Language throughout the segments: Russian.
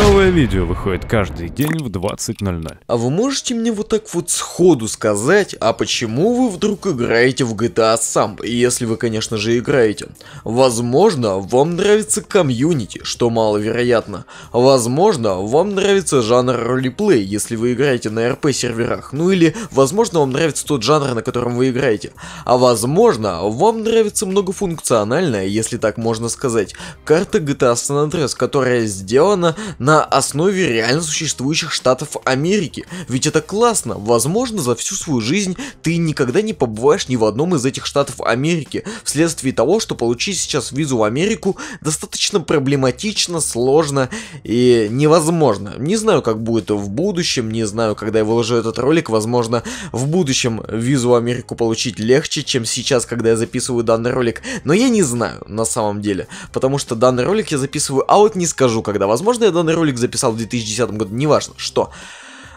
no Новое видео выходит каждый день в 20.00. А вы можете мне вот так вот сходу сказать, а почему вы вдруг играете в GTA сам, если вы, конечно же, играете? Возможно, вам нравится комьюнити, что маловероятно. Возможно, вам нравится жанр ролеплей, если вы играете на rp серверах. Ну или, возможно, вам нравится тот жанр, на котором вы играете. А возможно, вам нравится многофункциональная, если так можно сказать, карта GTA San Andreas, которая сделана на основе реально существующих штатов Америки. Ведь это классно. Возможно, за всю свою жизнь ты никогда не побываешь ни в одном из этих штатов Америки, вследствие того, что получить сейчас визу в Америку достаточно проблематично, сложно и невозможно. Не знаю, как будет в будущем, не знаю, когда я выложу этот ролик, возможно, в будущем визу в Америку получить легче, чем сейчас, когда я записываю данный ролик, но я не знаю на самом деле, потому что данный ролик я записываю, а вот не скажу, когда. Возможно, я данный ролик ролик записал в 2010 году, неважно, что.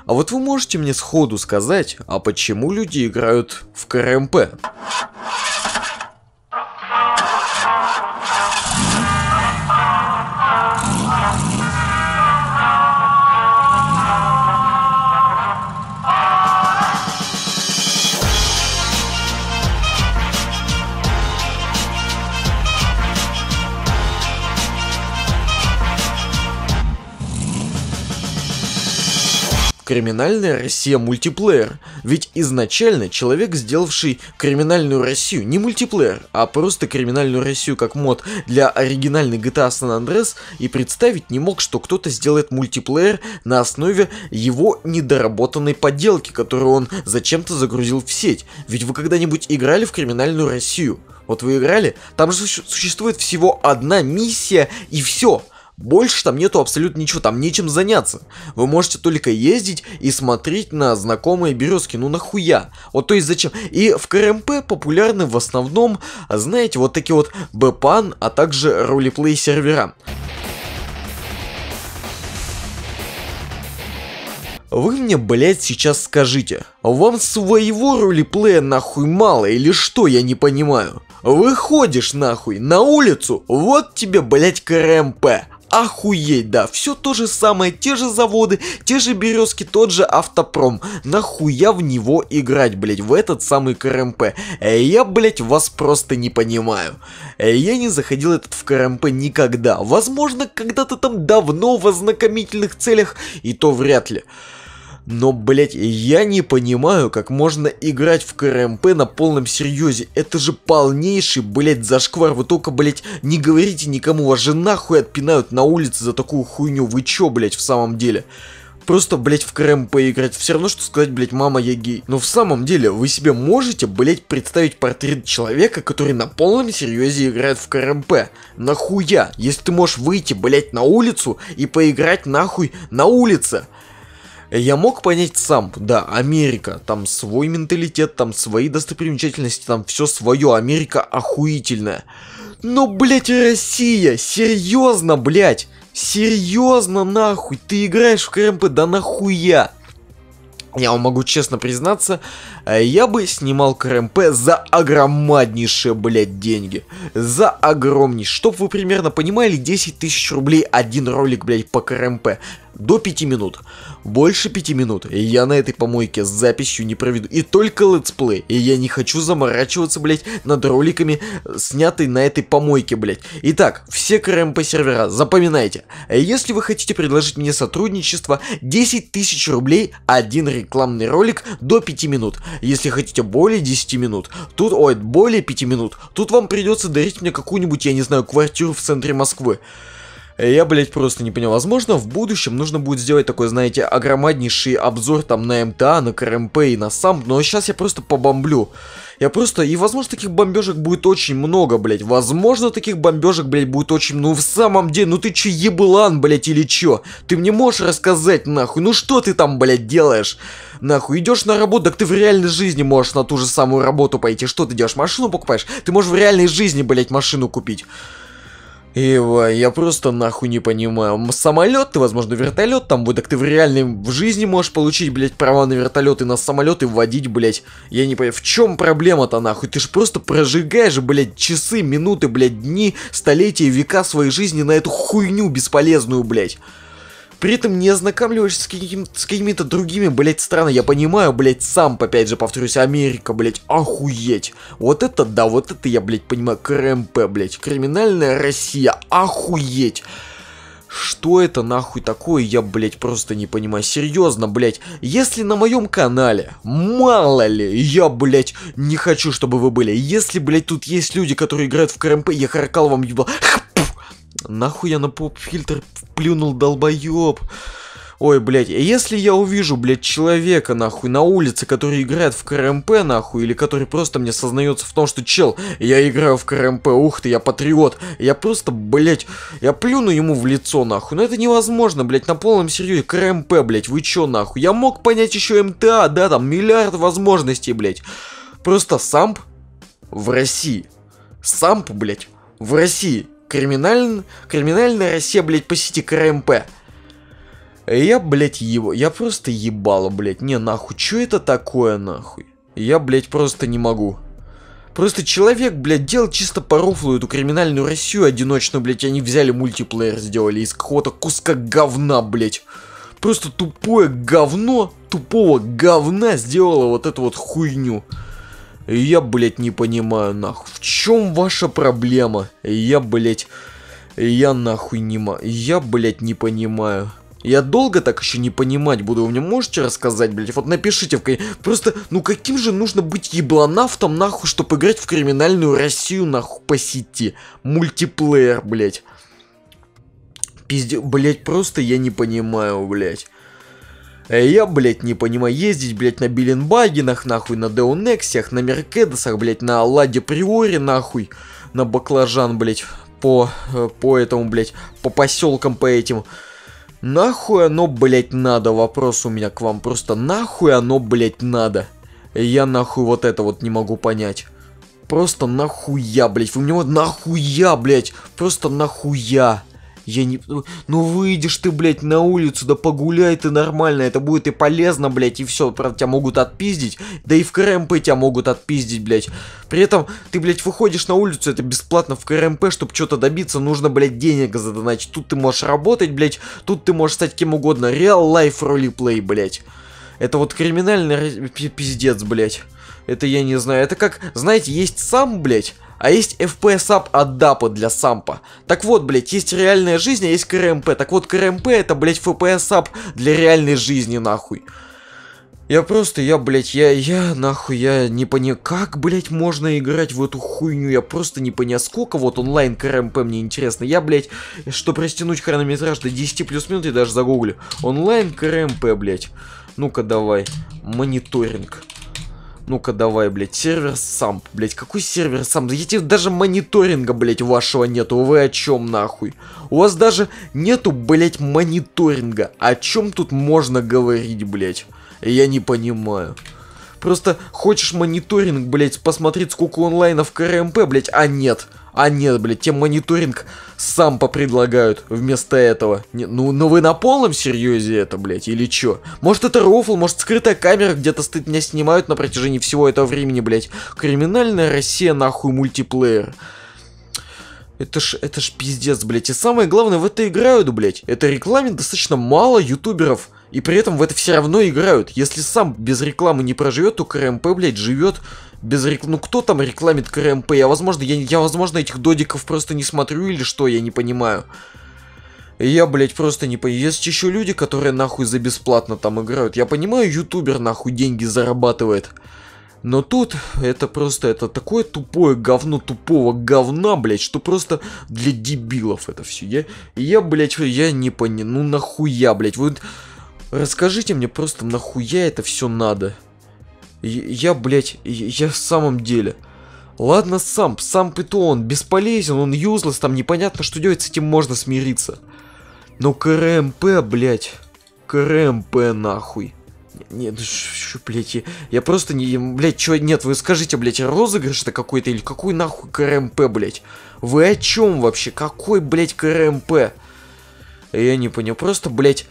А вот вы можете мне сходу сказать, а почему люди играют в КРМП? Криминальная Россия мультиплеер. Ведь изначально человек, сделавший криминальную Россию, не мультиплеер, а просто криминальную Россию как мод для оригинальной GTA San Andreas, и представить не мог, что кто-то сделает мультиплеер на основе его недоработанной подделки, которую он зачем-то загрузил в сеть. Ведь вы когда-нибудь играли в криминальную Россию? Вот вы играли, там же существует всего одна миссия и все. Больше там нету абсолютно ничего, там нечем заняться. Вы можете только ездить и смотреть на знакомые березки, ну нахуя? Вот то есть зачем? И в КРМП популярны в основном, знаете, вот такие вот БПАН, а также ролеплей сервера. Вы мне, блять, сейчас скажите, вам своего ролеплея нахуй мало или что, я не понимаю? Выходишь нахуй на улицу, вот тебе, блять, КРМП. Охуеть, да, все то же самое, те же заводы, те же березки, тот же автопром. Нахуя в него играть, блять, в этот самый КРМП? Э, я, блять, вас просто не понимаю. Э, я не заходил этот в КРМП никогда. Возможно, когда-то там давно в ознакомительных целях, и то вряд ли. Но, блять, я не понимаю, как можно играть в КРМП на полном серьезе. Это же полнейший, блять, зашквар. Вы только, блять, не говорите никому, вас же нахуй отпинают на улице за такую хуйню. Вы чё, блять, в самом деле? просто, блять, в КРМП играть. Все равно, что сказать, блять, мама, я гей. Но в самом деле, вы себе можете, блять, представить портрет человека, который на полном серьезе играет в КРМП? Нахуя? Если ты можешь выйти, блять, на улицу и поиграть нахуй на улице я мог понять сам, да, Америка, там свой менталитет, там свои достопримечательности, там все свое, Америка охуительная. Но, блядь, Россия, серьезно, блядь, серьезно, нахуй, ты играешь в КРМП, да нахуя? Я вам могу честно признаться, Э, я бы снимал КРМП за огромнейшие, блядь, деньги. За огромнейшие. Чтоб вы примерно понимали, 10 тысяч рублей один ролик, блядь, по КРМП. До 5 минут. Больше 5 минут. я на этой помойке с записью не проведу. И только летсплей. И я не хочу заморачиваться, блядь, над роликами, снятые на этой помойке, блядь. Итак, все КРМП сервера, запоминайте. Э, если вы хотите предложить мне сотрудничество, 10 тысяч рублей один рекламный ролик до 5 минут. Если хотите более 10 минут, тут, ой, более 5 минут, тут вам придется дарить мне какую-нибудь, я не знаю, квартиру в центре Москвы. Я, блять, просто не понял. Возможно, в будущем нужно будет сделать такой, знаете, огромнейший обзор там на МТА, на КРМП и на сам, но сейчас я просто побомблю. Я просто... И, возможно, таких бомбежек будет очень много, блять. Возможно, таких бомбежек, блять, будет очень... Ну, в самом деле, ну ты че, ебылан, блять, или че? Ты мне можешь рассказать, нахуй? Ну, что ты там, блять, делаешь? нахуй. Идешь на работу, так ты в реальной жизни можешь на ту же самую работу пойти. Что ты делаешь? Машину покупаешь? Ты можешь в реальной жизни, блять, машину купить. Ива, я просто нахуй не понимаю. Самолет ты, возможно, вертолет там будет, так ты в реальной в жизни можешь получить, блять, права на вертолет и на самолеты водить, блять. Я не понимаю, в чем проблема-то нахуй? Ты же просто прожигаешь, блять, часы, минуты, блять, дни, столетия, века своей жизни на эту хуйню бесполезную, блять. При этом не ознакомливаешься с, каким, с какими-то другими, блядь, странами. Я понимаю, блядь, сам, опять же, повторюсь, Америка, блядь, охуеть. Вот это да, вот это я, блядь, понимаю. КРМП, блядь, криминальная Россия, охуеть. Что это нахуй такое, я, блядь, просто не понимаю. Серьезно, блядь, если на моем канале, мало ли, я, блядь, не хочу, чтобы вы были. Если, блядь, тут есть люди, которые играют в КРМП, я Харкал вам ебал. Нахуй я на поп-фильтр плюнул, долбоеб. Ой, блядь, а если я увижу, блядь, человека, нахуй, на улице, который играет в КРМП, нахуй, или который просто мне сознается в том, что, чел, я играю в КРМП, ух ты, я патриот, я просто, блядь, я плюну ему в лицо, нахуй, но ну, это невозможно, блядь, на полном серьезе, КРМП, блядь, вы чё, нахуй, я мог понять еще МТА, да, там, миллиард возможностей, блядь, просто самп в России, самп, блядь, в России, криминаль... криминальная Россия, блядь, по сети КРМП. Я, блядь, его, я просто ебало, блядь, не, нахуй, что это такое, нахуй? Я, блядь, просто не могу. Просто человек, блядь, делал чисто по руфлу эту криминальную Россию одиночную, блядь, они взяли мультиплеер, сделали из какого-то куска говна, блядь. Просто тупое говно, тупого говна сделало вот эту вот хуйню. Я, блядь, не понимаю, нахуй. В чем ваша проблема? Я, блядь, я нахуй не ма... Я, блядь, не понимаю. Я долго так еще не понимать буду. Вы мне можете рассказать, блядь? Вот напишите в... Просто, ну каким же нужно быть ебланавтом, нахуй, чтобы играть в криминальную Россию, нахуй, по сети? Мультиплеер, блядь. Пизде... Блядь, просто я не понимаю, блядь. Э, я, блядь, не понимаю, ездить, блядь, на Билленбагенах, нахуй, на Деонексиях, на Меркедесах, блядь, на Ладе Приоре, нахуй, на баклажан, блядь, по, э, по этому, блядь, по поселкам, по этим. Нахуй оно, блядь, надо? Вопрос у меня к вам. Просто нахуй оно, блядь, надо? Я нахуй вот это вот не могу понять. Просто нахуя, блядь. у него, нахуя, блядь. Просто нахуя. Я не... Ну выйдешь ты, блядь, на улицу, да погуляй ты нормально, это будет и полезно, блядь, и все, правда, тебя могут отпиздить, да и в КРМП тебя могут отпиздить, блядь. При этом ты, блядь, выходишь на улицу, это бесплатно в КРМП, чтобы что-то добиться, нужно, блядь, денег задоначить. Тут ты можешь работать, блядь, тут ты можешь стать кем угодно, реал-лайф ролеплей, блядь. Это вот криминальный пиздец, блядь. Это я не знаю. Это как, знаете, есть сам, блядь, а есть FPS-ап от дапа для сампа. Так вот, блять, есть реальная жизнь, а есть КРМП. Так вот, КРМП это, блять, FPS-ап для реальной жизни, нахуй. Я просто, я, блять, я, я, нахуй, я не понял, как, блять, можно играть в эту хуйню, я просто не понял, сколько вот онлайн КРМП мне интересно, я, блядь, чтобы растянуть хронометраж до 10 плюс минут, я даже загуглю, онлайн КРМП, блять. ну-ка давай, мониторинг, ну-ка давай, блядь, сервер сам, блядь, какой сервер сам? Я тебе даже мониторинга, блядь, вашего нету, вы о чем нахуй? У вас даже нету, блядь, мониторинга, о чем тут можно говорить, блядь? Я не понимаю. Просто хочешь мониторинг, блядь, посмотреть, сколько онлайнов КРМП, блядь, а нет. Нет. А нет, блядь, тем мониторинг сам попредлагают вместо этого. Не, ну, ну вы на полном серьезе это, блядь, или чё? Может это рофл, может скрытая камера где-то стыд меня снимают на протяжении всего этого времени, блядь. Криминальная Россия, нахуй, мультиплеер. Это ж, это ж пиздец, блядь. И самое главное, в это играют, блядь. Это рекламе достаточно мало ютуберов и при этом в это все равно играют. Если сам без рекламы не проживет, то КРМП, блядь, живет без рекламы. Ну кто там рекламит КРМП? Я, возможно, я, я, возможно, этих додиков просто не смотрю или что, я не понимаю. Я, блядь, просто не понимаю. Есть еще люди, которые нахуй за бесплатно там играют. Я понимаю, ютубер нахуй деньги зарабатывает. Но тут это просто, это такое тупое говно тупого говна, блядь, что просто для дебилов это все. Я, я блядь, я не понимаю. ну нахуя, блядь, вот... Вы... Расскажите мне просто, нахуя это все надо? Я, блядь, я в самом деле... Ладно, сам, сам Питон, бесполезен, он юзлес, там непонятно, что делать, с этим можно смириться. Но КРМП, блядь, КРМП нахуй. Нет, ну ш, блядь, я, я просто не, блядь, чего, нет, вы скажите, блядь, розыгрыш-то какой-то или какой нахуй КРМП, блядь? Вы о чем вообще? Какой, блядь, КРМП? Я не понял, просто, блядь,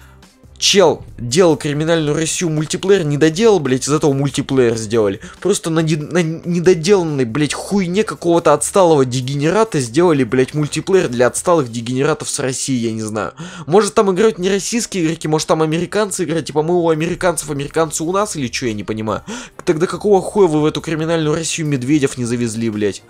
чел делал криминальную Россию мультиплеер, не доделал, блядь, из этого мультиплеер сделали. Просто на, не, на недоделанной, блядь, хуйне какого-то отсталого дегенерата сделали, блядь, мультиплеер для отсталых дегенератов с России, я не знаю. Может там играют не российские игроки, может там американцы играют, типа мы у американцев, американцы у нас или что, я не понимаю. Тогда какого хуя вы в эту криминальную Россию медведев не завезли, блядь?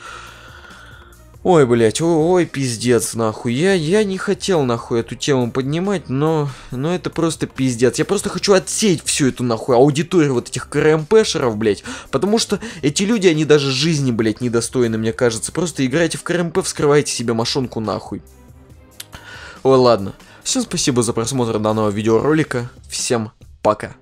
Ой, блядь, ой, ой, пиздец, нахуй. Я, я не хотел, нахуй, эту тему поднимать, но, но это просто пиздец. Я просто хочу отсеять всю эту, нахуй, аудиторию вот этих КРМПшеров, блядь. Потому что эти люди, они даже жизни, блядь, недостойны, мне кажется. Просто играйте в КРМП, вскрывайте себе мошонку, нахуй. Ой, ладно. Всем спасибо за просмотр данного видеоролика. Всем пока.